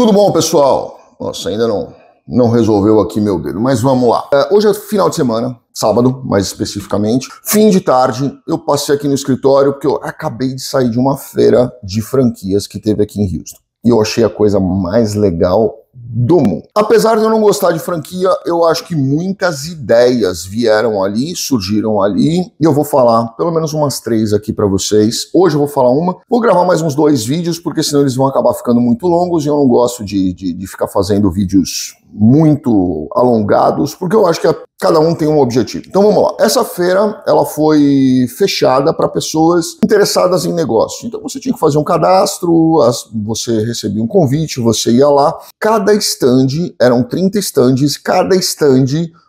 Tudo bom, pessoal? Nossa, ainda não, não resolveu aqui meu dedo, mas vamos lá. É, hoje é final de semana, sábado mais especificamente. Fim de tarde, eu passei aqui no escritório porque eu acabei de sair de uma feira de franquias que teve aqui em Houston. E eu achei a coisa mais legal Domo. Apesar de eu não gostar de franquia, eu acho que muitas ideias vieram ali, surgiram ali, e eu vou falar pelo menos umas três aqui para vocês. Hoje eu vou falar uma, vou gravar mais uns dois vídeos, porque senão eles vão acabar ficando muito longos e eu não gosto de, de, de ficar fazendo vídeos muito alongados, porque eu acho que a Cada um tem um objetivo. Então vamos lá. Essa feira ela foi fechada para pessoas interessadas em negócio. Então você tinha que fazer um cadastro, você recebia um convite, você ia lá. Cada stand, eram 30 stands, cada stand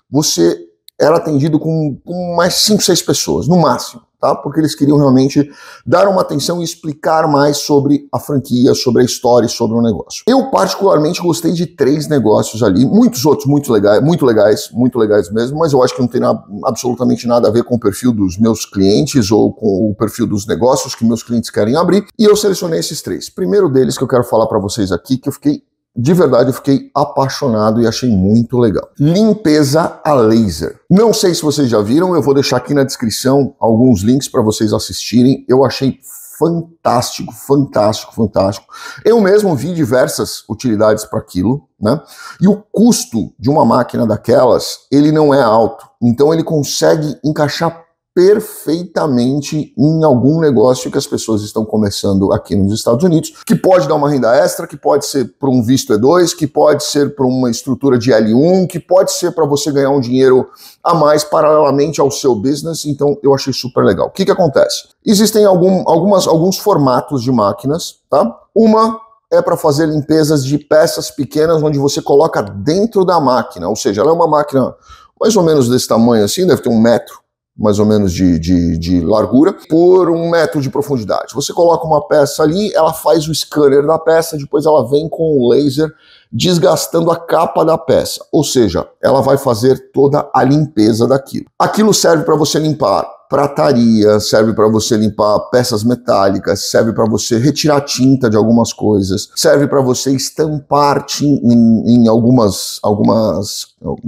você era atendido com, com mais 5, 6 pessoas, no máximo tá? Porque eles queriam realmente dar uma atenção e explicar mais sobre a franquia, sobre a história e sobre o negócio. Eu particularmente gostei de três negócios ali, muitos outros muito legais, muito legais, muito legais mesmo, mas eu acho que não tem absolutamente nada a ver com o perfil dos meus clientes ou com o perfil dos negócios que meus clientes querem abrir, e eu selecionei esses três. Primeiro deles que eu quero falar para vocês aqui, que eu fiquei de verdade, eu fiquei apaixonado e achei muito legal. Limpeza a laser. Não sei se vocês já viram, eu vou deixar aqui na descrição alguns links para vocês assistirem. Eu achei fantástico, fantástico, fantástico. Eu mesmo vi diversas utilidades para aquilo, né? E o custo de uma máquina daquelas, ele não é alto. Então ele consegue encaixar perfeitamente em algum negócio que as pessoas estão começando aqui nos Estados Unidos, que pode dar uma renda extra, que pode ser para um visto E2, que pode ser para uma estrutura de L1, que pode ser para você ganhar um dinheiro a mais paralelamente ao seu business. Então, eu achei super legal. O que, que acontece? Existem algum, algumas, alguns formatos de máquinas, tá? Uma é para fazer limpezas de peças pequenas onde você coloca dentro da máquina, ou seja, ela é uma máquina mais ou menos desse tamanho assim, deve ter um metro mais ou menos de, de, de, largura, por um metro de profundidade. Você coloca uma peça ali, ela faz o scanner da peça, depois ela vem com o laser desgastando a capa da peça, ou seja, ela vai fazer toda a limpeza daquilo. Aquilo serve para você limpar prataria, serve para você limpar peças metálicas, serve para você retirar tinta de algumas coisas, serve para você estampar tinta em, em, algumas algumas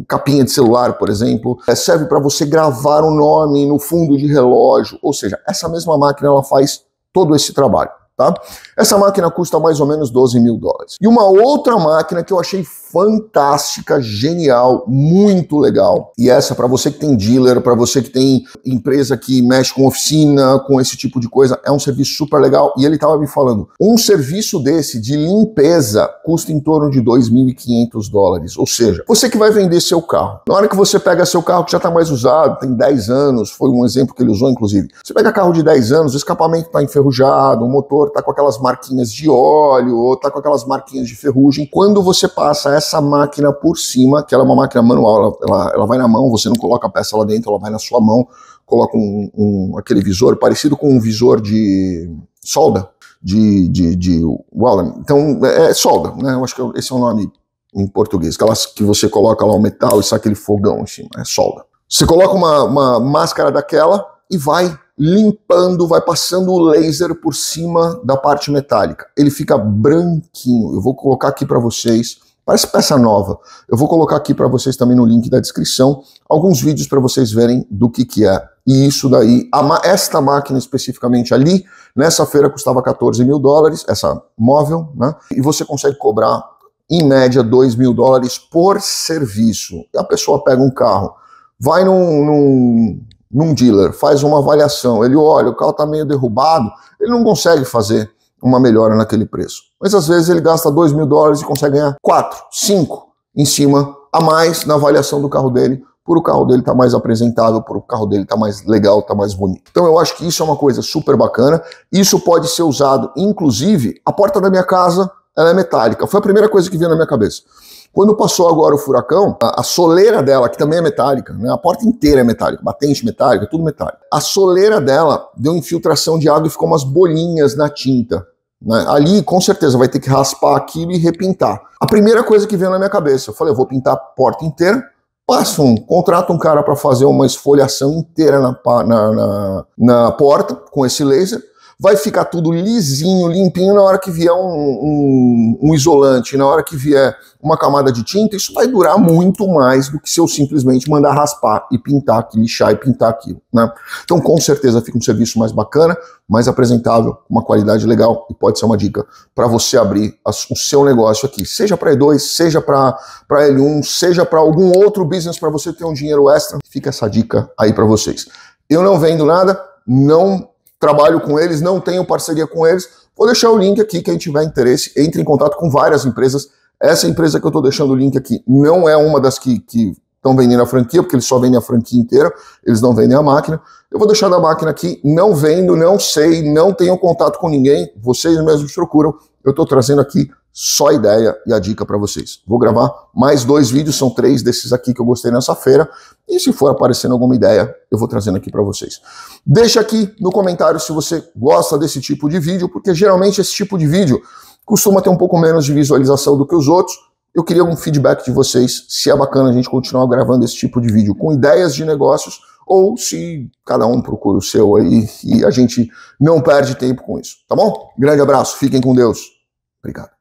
capinha de celular, por exemplo, eh, serve para você gravar o um nome no fundo de relógio, ou seja, essa mesma máquina ela faz todo esse trabalho tá? Essa máquina custa mais ou menos 12 mil dólares. E uma outra máquina que eu achei fantástica, genial, muito legal. E essa para você que tem dealer, para você que tem empresa que mexe com oficina, com esse tipo de coisa, é um serviço super legal. E ele estava me falando, um serviço desse de limpeza custa em torno de 2.500 dólares. Ou seja, você que vai vender seu carro, na hora que você pega seu carro que já está mais usado, tem 10 anos, foi um exemplo que ele usou inclusive. Você pega carro de 10 anos, o escapamento está enferrujado, o motor tá com aquelas marquinhas de óleo ou tá com aquelas marquinhas de ferrugem. Quando você passa essa máquina por cima, que ela é uma máquina manual, ela, ela, ela vai na mão, você não coloca a peça lá dentro, ela vai na sua mão, coloca um, um aquele visor parecido com um visor de solda, de, de, de Wallen. Então, é, é solda, né? Eu acho que esse é o nome em português. Aquelas que você coloca lá o metal e sai aquele fogão em cima, é solda. Você coloca uma, uma máscara daquela e vai limpando, vai passando o laser por cima da parte metálica. Ele fica branquinho. Eu vou colocar aqui para vocês. Parece peça nova. Eu vou colocar aqui para vocês também no link da descrição alguns vídeos para vocês verem do que, que é. E isso daí, a, esta máquina especificamente ali, nessa feira custava 14 mil dólares, essa móvel, né? E você consegue cobrar, em média, 2 mil dólares por serviço. E a pessoa pega um carro, vai num, num num dealer, faz uma avaliação, ele olha, o carro está meio derrubado, ele não consegue fazer uma melhora naquele preço. Mas às vezes ele gasta 2 mil dólares e consegue ganhar 4, 5 em cima a mais na avaliação do carro dele, por o carro dele estar tá mais apresentável, por o carro dele estar tá mais legal, estar tá mais bonito. Então eu acho que isso é uma coisa super bacana. Isso pode ser usado, inclusive, a porta da minha casa ela é metálica. Foi a primeira coisa que veio na minha cabeça. Quando passou agora o furacão, a, a soleira dela, que também é metálica, né? a porta inteira é metálica, batente metálica, tudo metálico. A soleira dela deu infiltração de água e ficou umas bolinhas na tinta. Né? Ali, com certeza, vai ter que raspar aquilo e repintar. A primeira coisa que veio na minha cabeça, eu falei, eu vou pintar a porta inteira, Passo um, contrata um cara para fazer uma esfoliação inteira na, na, na, na porta com esse laser, vai ficar tudo lisinho, limpinho na hora que vier um, um, um, isolante, na hora que vier uma camada de tinta, isso vai durar muito mais do que se eu simplesmente mandar raspar e pintar aqui, lixar e pintar aquilo, né? Então, com certeza fica um serviço mais bacana, mais apresentável, uma qualidade legal e pode ser uma dica para você abrir o seu negócio aqui, seja para E2, seja para L1, seja para algum outro business para você ter um dinheiro extra. Fica essa dica aí para vocês. Eu não vendo nada, não trabalho com eles, não tenho parceria com eles, vou deixar o link aqui, quem tiver interesse, entre em contato com várias empresas. Essa empresa que eu estou deixando o link aqui não é uma das que estão vendendo a franquia, porque eles só vendem a franquia inteira, eles não vendem a máquina. Eu vou deixar da máquina aqui, não vendo, não sei, não tenho contato com ninguém, vocês mesmos procuram. Eu estou trazendo aqui só ideia e a dica para vocês. Vou gravar mais dois vídeos, são três desses aqui que eu gostei nessa feira. E se for aparecendo alguma ideia, eu vou trazendo aqui para vocês. Deixa aqui no comentário se você gosta desse tipo de vídeo, porque geralmente esse tipo de vídeo costuma ter um pouco menos de visualização do que os outros. Eu queria um feedback de vocês, se é bacana a gente continuar gravando esse tipo de vídeo com ideias de negócios, ou se cada um procura o seu aí e a gente não perde tempo com isso, tá bom? Grande abraço, fiquem com Deus. Obrigado.